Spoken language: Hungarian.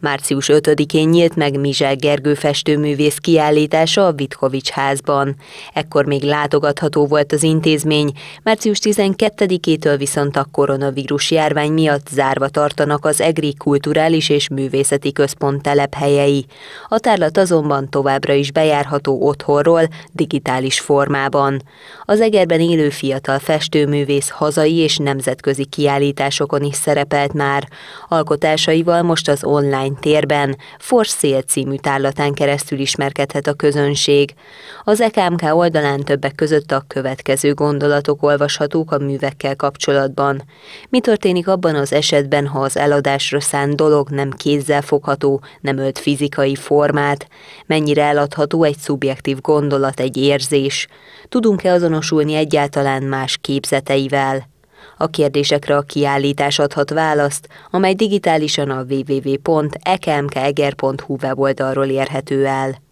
Március 5-én nyílt meg Mizsel Gergő festőművész kiállítása a Vitkovics házban. Ekkor még látogatható volt az intézmény, március 12-től viszont a koronavírus járvány miatt zárva tartanak az EGRI Kulturális és Művészeti Központ telephelyei. A tárlat azonban továbbra is bejárható otthonról, digitális formában. Az Egerben élő fiatal festőművész hazai és nemzetközi kiállításokon is szerepelt már. Alkotásaival most az online térben, Forszél című tárlatán keresztül ismerkedhet a közönség. Az EKMK oldalán többek között a következő gondolatok olvashatók a művekkel kapcsolatban. Mi történik abban az esetben, ha az eladásra szánt dolog nem kézzel fogható, nem ölt fizikai formát? Mennyire eladható egy szubjektív gondolat, egy érzés? Tudunk-e azonosulni egyáltalán más képzeteivel? A kérdésekre a kiállítás adhat választ, amely digitálisan a www.ekmkeger.hu weboldalról érhető el.